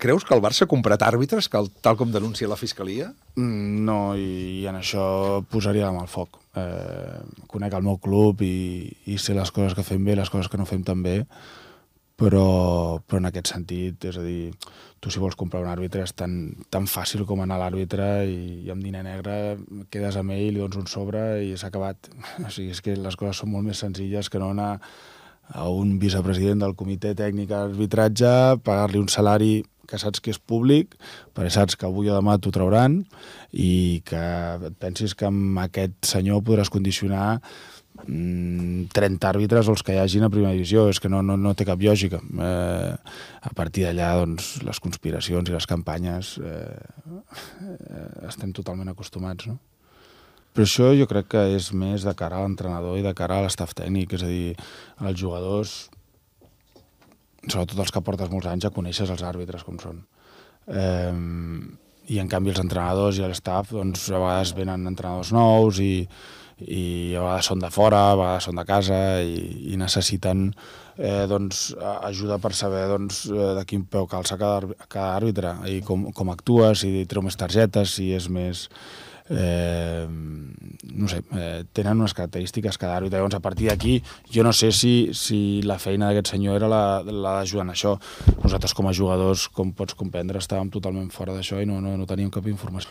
Creus que el Barça ha comprat àrbitres, que, tal com denuncia la Fiscalia? Mm, no, i, i en això posaria la mà al foc. Eh, conec el meu club i, i sé les coses que fem bé, les coses que no fem tan bé, però, però en aquest sentit, és a dir, tu si vols comprar un àrbitre és tan, tan fàcil com anar a l'àrbitre i, i amb diner negre quedes amb ell, li dones un sobre i s'ha acabat. O sigui, és que les coses són molt més senzilles que no anar a un vicepresident del comitè tècnic d'arbitratge, pagar-li un salari que saps que és públic, perquè saps que avui o demà t'ho trauran i que et pensis que amb aquest senyor podràs condicionar 30 mm, àrbitres els que hi hagin a primera divisió, és que no, no, no té cap lògica. Eh, a partir d'allà, doncs, les conspiracions i les campanyes eh, eh, estem totalment acostumats, no? Però això jo crec que és més de cara a l'entrenador i de cara a l'estaf tècnic, és a dir, els jugadors sobretot els que portes molts anys, ja coneixes els àrbitres com són. Eh, I en canvi els entrenadors i l'estaf, doncs a vegades venen entrenadors nous i, i a vegades són de fora, a vegades són de casa i, i necessiten eh, doncs, ajuda per saber doncs, eh, de quin peu calça cada, cada àrbitre i com, com actua, si treu més targetes, si és més eh, no sé, eh, tenen unes característiques cada àrbitre. Llavors, a partir d'aquí, jo no sé si, si la feina d'aquest senyor era la, la d'ajudar en això. Nosaltres, com a jugadors, com pots comprendre, estàvem totalment fora d'això i no, no, no teníem cap informació.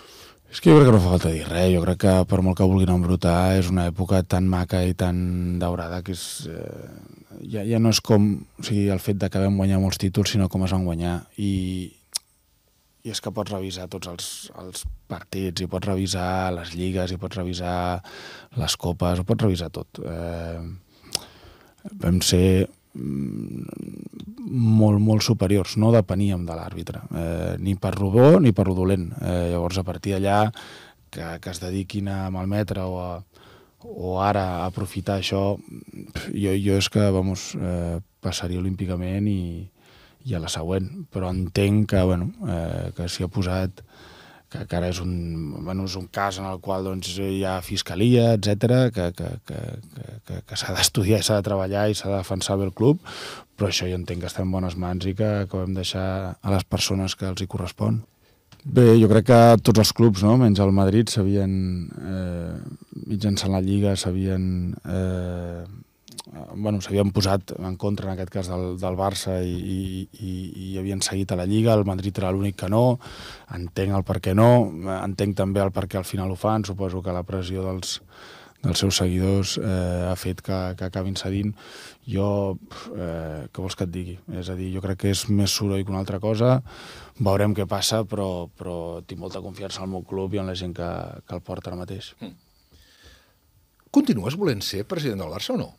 És que jo crec que no fa falta dir res, jo crec que per molt que vulguin embrutar és una època tan maca i tan daurada que és, eh, ja, ja no és com o sigui, el fet que vam guanyar molts títols sinó com es van guanyar i, i és que pots revisar tots els, els partits, i pots revisar les lligues, i pots revisar les copes, ho pots revisar tot. Eh, vam ser mm, molt, molt superiors, no depeníem de l'àrbitre, eh, ni per robó ni per dolent. Eh, llavors, a partir d'allà, que, que es dediquin a malmetre o, a, o ara a aprofitar això, jo, jo és que, vamos, eh, passaria olímpicament i, i a la següent. Però entenc que, bueno, eh, que s'hi ha posat que, que ara és un, bueno, és un cas en el qual doncs, hi ha fiscalia, etc que, que, que, que, que s'ha d'estudiar i s'ha de treballar i s'ha de defensar bé el club, però això jo entenc que estem en bones mans i que, que ho hem deixar a les persones que els hi correspon. Bé, jo crec que tots els clubs, no? menys el Madrid, s'havien, eh, mitjançant la Lliga, s'havien eh, Eh, bueno, s'havien posat en contra en aquest cas del, del Barça i, i, i i havien seguit a la Lliga, el Madrid era l'únic que no, entenc el per què no, eh, entenc també el per què al final ho fan, suposo que la pressió dels, dels seus seguidors eh, ha fet que, que acabin cedint. Jo, eh, què vols que et digui? És a dir, jo crec que és més soroll que una altra cosa, veurem què passa, però, però tinc molta confiança al meu club i en la gent que, que el porta ara mateix. Mm. Continues volent ser president del Barça o no?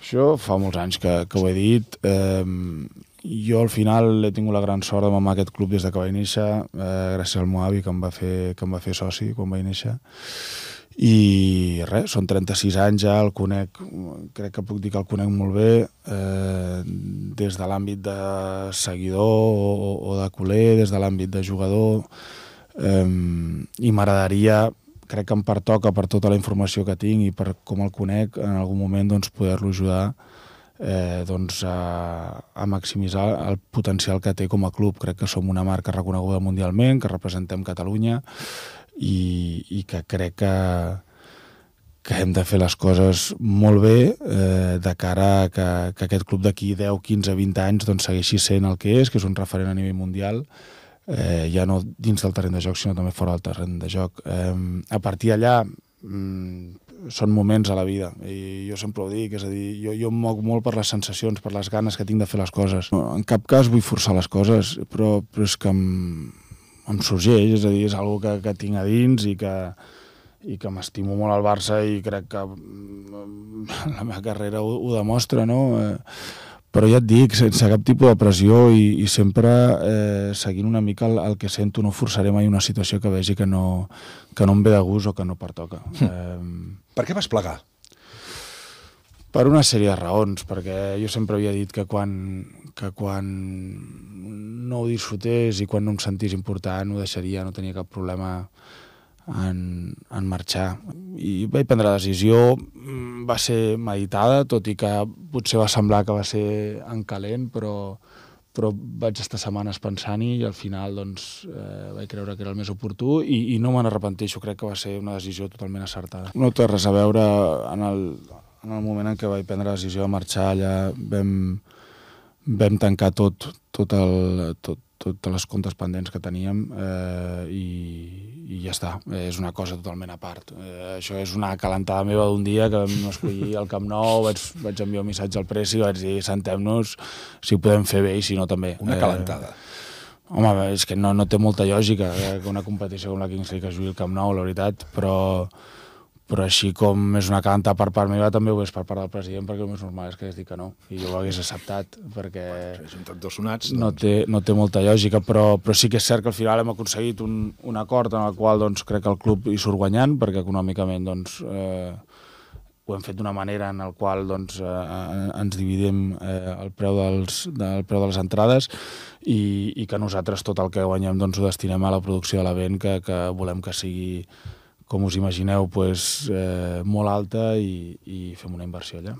Això fa molts anys que, que ho he dit. Eh, jo al final he tingut la gran sort de mamar aquest club des de que vaig néixer, eh, gràcies al meu avi que em, va fer, que em va fer soci quan vaig néixer. I res, són 36 anys ja, el conec, crec que puc dir que el conec molt bé, eh, des de l'àmbit de seguidor o, o de culer, des de l'àmbit de jugador, eh, i m'agradaria crec que em pertoca per tota la informació que tinc i per com el conec, en algun moment doncs, poder-lo ajudar eh, doncs, a, a maximitzar el potencial que té com a club. Crec que som una marca reconeguda mundialment, que representem Catalunya i, i que crec que, que hem de fer les coses molt bé eh, de cara a que, que aquest club d'aquí 10, 15, 20 anys doncs, segueixi sent el que és, que és un referent a nivell mundial, eh, ja no dins del terreny de joc, sinó també fora del terreny de joc. Eh, a partir d'allà, mm, són moments a la vida, i jo sempre ho dic, és a dir, jo, jo em moc molt per les sensacions, per les ganes que tinc de fer les coses. No, en cap cas vull forçar les coses, però, però és que em, em sorgeix, és a dir, és una que, que tinc a dins i que, i que m'estimo molt al Barça i crec que mm, la meva carrera ho, ho demostra, no? Eh, però ja et dic, sense cap tipus de pressió i, i sempre eh, seguint una mica el, el que sento, no forçaré mai una situació que vegi que no, que no em ve de gust o que no pertoca. Mm. Eh, per què vas plegar? Per una sèrie de raons, perquè jo sempre havia dit que quan, que quan no ho disfrutés i quan no em sentís important ho deixaria, no tenia cap problema en, en marxar. I vaig prendre la decisió, mm, va ser meditada, tot i que potser va semblar que va ser en calent, però, però vaig estar setmanes pensant-hi i al final doncs, eh, vaig creure que era el més oportú i, i no me n'arrepenteixo, crec que va ser una decisió totalment acertada. No té res a veure en el, en el moment en què vaig prendre la decisió de marxar allà vam, vam tancar tot, tot el, tot, totes les comptes pendents que teníem eh, i, i ja està, és una cosa totalment a part. Eh, això és una calentada meva d'un dia que vam escollir el Camp Nou, vaig, vaig enviar un missatge al Presi, vaig dir, sentem-nos, si ho podem fer bé i si no també. Una eh, calentada. Eh, home, és que no, no té molta lògica eh, que una competició com la Kings League es jugui al Camp Nou, la veritat, però però així com és una canta per part meva, també ho és per part del president, perquè el més normal és que es dit que no, i jo ho hagués acceptat, perquè bueno, sonats, doncs... no, té, no té molta lògica, però, però sí que és cert que al final hem aconseguit un, un acord en el qual doncs, crec que el club hi surt guanyant, perquè econòmicament doncs, eh, ho hem fet d'una manera en el qual doncs, eh, eh ens dividim eh, el, preu dels, del preu de les entrades i, i que nosaltres tot el que guanyem doncs, ho destinem a la producció de l'event que, que volem que sigui com us imagineu, pues, eh, molt alta i, i fem una inversió allà.